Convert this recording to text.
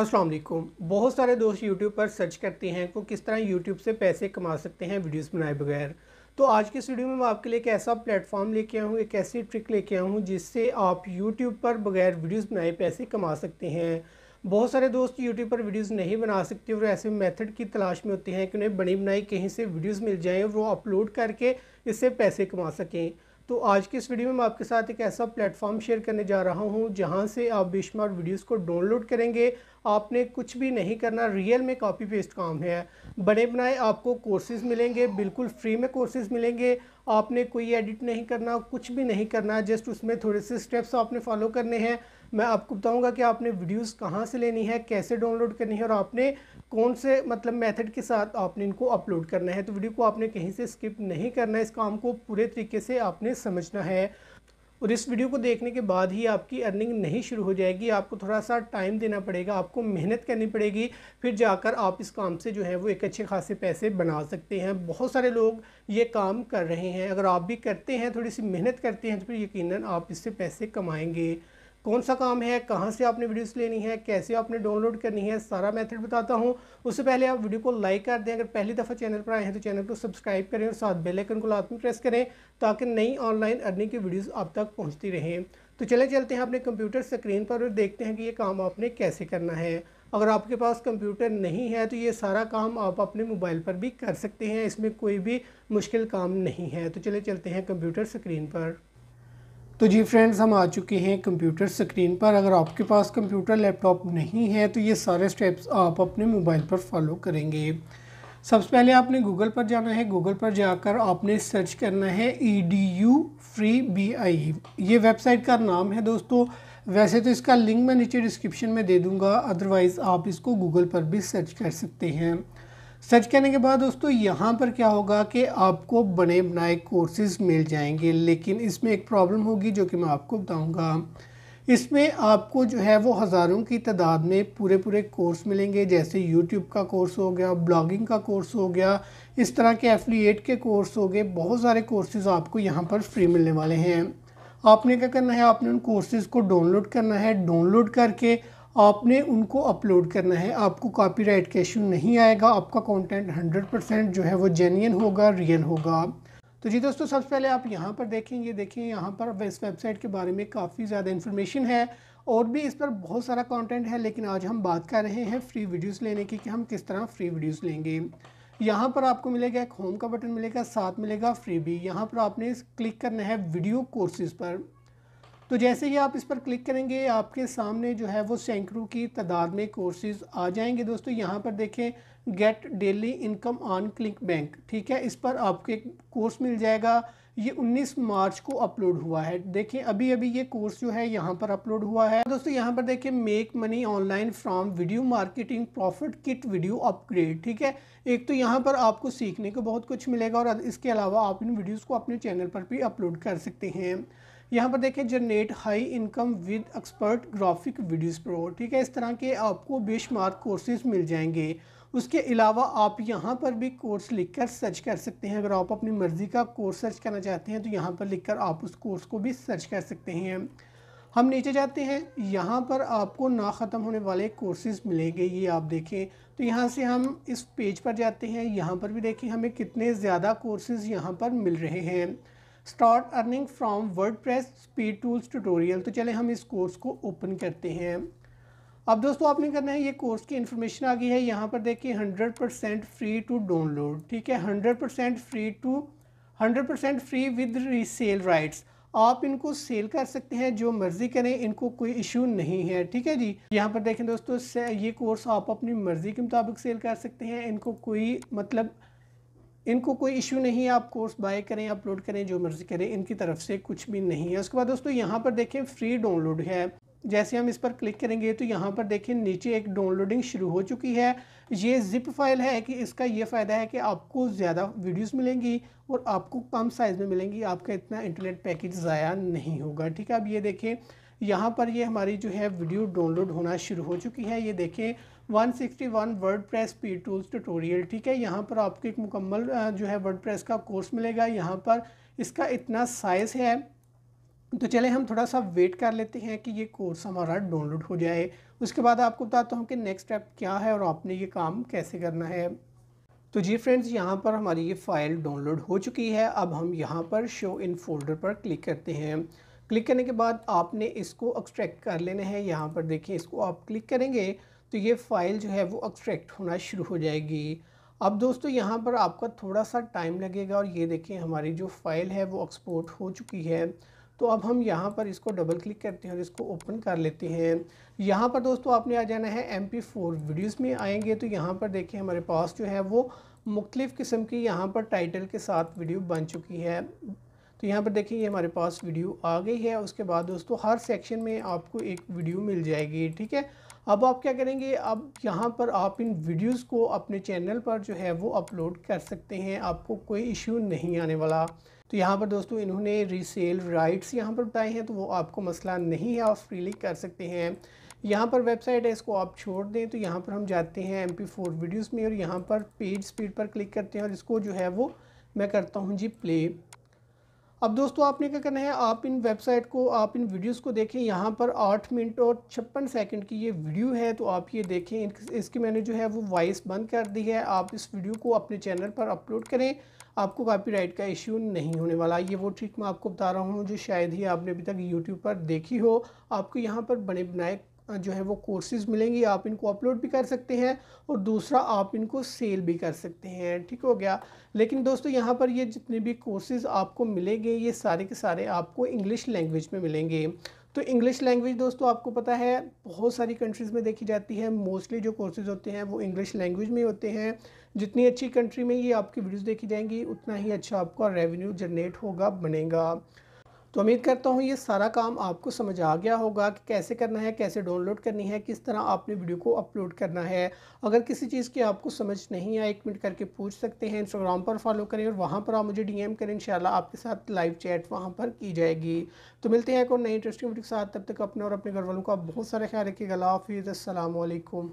असलम बहुत सारे दोस्त यूट्यूब पर सर्च करते हैं को किस तरह यूट्यूब से पैसे कमा सकते हैं वीडियोस बनाए बगैर तो आज के इस वीडियो में मैं आपके लिए एक ऐसा प्लेटफॉर्म लेके आऊँ एक ऐसी ट्रिक लेके आऊँ जिससे आप यूट्यूब पर बगैर वीडियोस बनाए पैसे कमा सकते हैं बहुत सारे दोस्त यूट्यूब पर वीडियोस नहीं बना सकते और ऐसे मेथड की तलाश में होते हैं कि उन्हें बनी बनाई कहीं से वीडियोस मिल जाएं और वो अपलोड करके इससे पैसे कमा सकें तो आज के इस वीडियो में मैं आपके साथ एक ऐसा प्लेटफॉर्म शेयर करने जा रहा हूं जहां से आप बेशुमार वीडियोस को डाउनलोड करेंगे आपने कुछ भी नहीं करना रियल में कॉपी पेस्ट काम है बने बनाए आपको कोर्सेज मिलेंगे बिल्कुल फ्री में कोर्सेज मिलेंगे आपने कोई एडिट नहीं करना कुछ भी नहीं करना जस्ट उसमें थोड़े से स्टेप्स आपने फॉलो करने हैं मैं आपको बताऊंगा कि आपने वीडियोस कहाँ से लेनी है कैसे डाउनलोड करनी है और आपने कौन से मतलब मेथड के साथ आपने इनको अपलोड करना है तो वीडियो को आपने कहीं से स्किप नहीं करना है इस काम को पूरे तरीके से आपने समझना है और इस वीडियो को देखने के बाद ही आपकी अर्निंग नहीं शुरू हो जाएगी आपको थोड़ा सा टाइम देना पड़ेगा आपको मेहनत करनी पड़ेगी फिर जाकर आप इस काम से जो है वो एक अच्छे खासे पैसे बना सकते हैं बहुत सारे लोग ये काम कर रहे हैं अगर आप भी करते हैं थोड़ी सी मेहनत करते हैं तो फिर यकीन आप इससे पैसे कमाएँगे कौन सा काम है कहाँ से आपने वीडियोस लेनी है कैसे आपने डाउनलोड करनी है सारा मेथड बताता हूँ उससे पहले आप वीडियो को लाइक कर दें अगर पहली दफ़ा चैनल पर आए हैं तो चैनल को सब्सक्राइब करें और साथ बेल आइकन को लात में प्रेस करें ताकि नई ऑनलाइन अर्निंग की वीडियोस आप तक पहुँचती रहें तो चले चलते हैं अपने कंप्यूटर स्क्रीन पर और देखते हैं कि ये काम आपने कैसे करना है अगर आपके पास कंप्यूटर नहीं है तो ये सारा काम आप अपने मोबाइल पर भी कर सकते हैं इसमें कोई भी मुश्किल काम नहीं है तो चले चलते हैं कंप्यूटर स्क्रीन पर तो जी फ्रेंड्स हम आ चुके हैं कंप्यूटर स्क्रीन पर अगर आपके पास कंप्यूटर लैपटॉप नहीं है तो ये सारे स्टेप्स आप अपने मोबाइल पर फॉलो करेंगे सबसे पहले आपने गूगल पर जाना है गूगल पर जाकर आपने सर्च करना है E D U free B I ये वेबसाइट का नाम है दोस्तों वैसे तो इसका लिंक मैं नीचे डिस्क्रिप्शन में दे दूंगा अदरवाइज़ आप इसको गूगल पर भी सर्च कर सकते हैं सर्च करने के बाद दोस्तों यहाँ पर क्या होगा कि आपको बने बनाए कोर्सेज मिल जाएंगे लेकिन इसमें एक प्रॉब्लम होगी जो कि मैं आपको बताऊँगा इसमें आपको जो है वो हज़ारों की तादाद में पूरे पूरे कोर्स मिलेंगे जैसे यूट्यूब का कोर्स हो गया ब्लॉगिंग का कोर्स हो गया इस तरह के एफिलिएट के कोर्स हो गए बहुत सारे कोर्सेज़ आपको यहाँ पर फ्री मिलने वाले हैं आपने क्या करना है आपने उन कोर्सेज़ को डाउनलोड करना है डाउनलोड करके आपने उनको अपलोड करना है आपको कॉपीराइट का इशू नहीं आएगा आपका कंटेंट 100 परसेंट जो है वो जेन्यन होगा रियल होगा तो जी दोस्तों सबसे पहले आप यहाँ पर देखें ये देखें यहाँ पर इस वेबसाइट के बारे में काफ़ी ज़्यादा इन्फॉर्मेशन है और भी इस पर बहुत सारा कॉन्टेंट है लेकिन आज हम बात कर रहे हैं फ्री वीडियोज़ लेने की कि हम किस तरह फ्री वीडियोज़ लेंगे यहाँ पर आपको मिलेगा एक होम का बटन मिलेगा साथ मिलेगा फ्री भी यहाँ पर आपने क्लिक करना है वीडियो कोर्सेज़ पर तो जैसे ही आप इस पर क्लिक करेंगे आपके सामने जो है वो सैकड़ों की तादाद में कोर्सेज आ जाएंगे दोस्तों यहाँ पर देखें get daily income on ClickBank ठीक है इस पर आपको एक कोर्स मिल जाएगा ये 19 मार्च को अपलोड हुआ है देखें अभी अभी ये कोर्स जो है यहाँ पर अपलोड हुआ है दोस्तों यहाँ पर देखें make money online from video marketing profit kit video upgrade ठीक है एक तो यहाँ पर आपको सीखने को बहुत कुछ मिलेगा और इसके अलावा आप इन वीडियोज़ को अपने चैनल पर भी अपलोड कर सकते हैं यहाँ पर देखें generate high income with expert graphic videos pro ठीक है इस तरह के आपको बेशुमार कोर्सेज मिल जाएंगे उसके अलावा आप यहाँ पर भी कोर्स लिखकर सर्च कर सकते हैं अगर आप अपनी मर्ज़ी का कोर्स सर्च करना चाहते हैं तो यहाँ पर लिखकर आप उस कोर्स को भी सर्च कर सकते हैं हम नीचे जाते हैं यहाँ पर आपको ना ख़त्म होने वाले कोर्सेज मिलेंगे ये आप देखें तो यहाँ से हम इस पेज पर जाते हैं यहाँ पर भी देखें हमें कितने ज़्यादा कोर्सेज़ यहाँ पर मिल रहे हैं start earning from press speed tools tutorial तो चले हम इस कोर्स को ओपन करते हैं अब दोस्तों आपने करना है ये कोर्स की इन्फॉर्मेशन आ गई है यहाँ पर देखिए 100% फ्री टू डाउनलोड ठीक है 100% free to 100% free with resell rights आप इनको सेल कर सकते हैं जो मर्ज़ी करें इनको कोई इशू नहीं है ठीक है जी यहाँ पर देखें दोस्तों ये कोर्स आप अपनी मर्ज़ी के मुताबिक सेल कर सकते हैं इनको कोई मतलब इनको कोई इश्यू नहीं है आप कोर्स बाय करें अपलोड करें जो मर्ज़ी करें इनकी तरफ से कुछ भी नहीं है उसके बाद दोस्तों यहाँ पर देखें फ्री डाउनलोड है जैसे हम इस पर क्लिक करेंगे तो यहाँ पर देखें नीचे एक डाउनलोडिंग शुरू हो चुकी है ये जिप फाइल है कि इसका ये फ़ायदा है कि आपको ज़्यादा वीडियोस मिलेंगी और आपको कम साइज़ में मिलेंगी आपका इतना इंटरनेट पैकेज ज़ाया नहीं होगा ठीक है अब ये देखें यहाँ पर ये हमारी जो है वीडियो डाउनलोड होना शुरू हो चुकी है ये देखें 161 वर्डप्रेस पी टूल्स ट्यूटोरियल ठीक है यहाँ पर आपको एक मुकम्मल जो है वर्डप्रेस का कोर्स मिलेगा यहाँ पर इसका इतना साइज़ है तो चले हम थोड़ा सा वेट कर लेते हैं कि ये कोर्स हमारा डाउनलोड हो जाए उसके बाद आपको बताता हूँ कि नेक्स्ट स्टेप क्या है और आपने ये काम कैसे करना है तो जी फ्रेंड्स यहाँ पर हमारी ये फ़ाइल डाउनलोड हो चुकी है अब हम यहाँ पर शो इन फोल्डर पर क्लिक करते हैं क्लिक करने के बाद आपने इसको एक्सट्रैक्ट कर लेना है यहाँ पर देखिए इसको आप क्लिक करेंगे तो ये फ़ाइल जो है वो एक्सट्रैक्ट होना शुरू हो जाएगी अब दोस्तों यहाँ पर आपका थोड़ा सा टाइम लगेगा और ये देखें हमारी जो फ़ाइल है वो एक्सपोर्ट हो चुकी है तो अब हम यहाँ पर इसको डबल क्लिक करते हैं और इसको ओपन कर लेते हैं यहाँ पर दोस्तों आपने आ जाना है एम पी फोर वीडियोज़ में आएंगे तो यहाँ पर देखिए हमारे पास जो है वो मुख्तलिफ़ किस्म की यहाँ पर टाइटल के साथ वीडियो बन चुकी है तो यहाँ पर देखिए ये हमारे पास वीडियो आ गई है उसके बाद दोस्तों हर सेक्शन में आपको एक वीडियो मिल जाएगी ठीक है अब आप क्या करेंगे अब यहाँ पर आप इन वीडियोस को अपने चैनल पर जो है वो अपलोड कर सकते हैं आपको कोई इश्यू नहीं आने वाला तो यहाँ पर दोस्तों इन्होंने रीसेल राइट्स यहाँ पर बताए हैं तो वो आपको मसला नहीं है आप फ्रीली कर सकते हैं यहाँ पर वेबसाइट है इसको आप छोड़ दें तो यहाँ पर हम जाते हैं एम पी फोर वीडियोज़ में और यहाँ पर पेज स्पीड पर क्लिक करते हैं और इसको जो है वो मैं करता हूँ जी प्ले अब दोस्तों आपने क्या करना है आप इन वेबसाइट को आप इन वीडियोस को देखें यहाँ पर आठ मिनट और छप्पन सेकंड की ये वीडियो है तो आप ये देखें इसकी मैंने जो है वो वॉइस बंद कर दी है आप इस वीडियो को अपने चैनल पर अपलोड करें आपको कॉपीराइट का इश्यू नहीं होने वाला ये वो ट्रिक मैं आपको बता रहा हूँ जो शायद ही आपने अभी तक यूट्यूब पर देखी हो आपको यहाँ पर बने बनाए जो है वो कोर्सेज मिलेंगी आप इनको अपलोड भी कर सकते हैं और दूसरा आप इनको सेल भी कर सकते हैं ठीक हो गया लेकिन दोस्तों यहाँ पर ये जितने भी कोर्सेज आपको मिलेंगे ये सारे के सारे आपको इंग्लिश लैंग्वेज में मिलेंगे तो इंग्लिश लैंग्वेज दोस्तों आपको पता है बहुत सारी कंट्रीज़ में देखी जाती है मोस्टली जो कोर्सेज होते हैं वो इंग्लिश लैंग्वेज में होते हैं जितनी अच्छी कंट्री में ये आपकी वीडियोज़ देखी जाएंगी उतना ही अच्छा आपका रेवेन्यू जनरेट होगा बनेगा तो उम्मीद करता हूँ ये सारा काम आपको समझ आ गया होगा कि कैसे करना है कैसे डाउनलोड करनी है किस तरह आपने वीडियो को अपलोड करना है अगर किसी चीज़ की आपको समझ नहीं आए एक मिनट करके पूछ सकते हैं इंस्टाग्राम पर फॉलो करें और वहाँ पर आप मुझे डीएम करें इन आपके साथ लाइव चैट वहाँ पर की जाएगी तो मिलते हैं एक और नई इंटरेस्टिंग वीडियो के साथ तब तक अपने और अपने घर वालों का बहुत सारा ख्याल रखिएगा हाफिज़ असल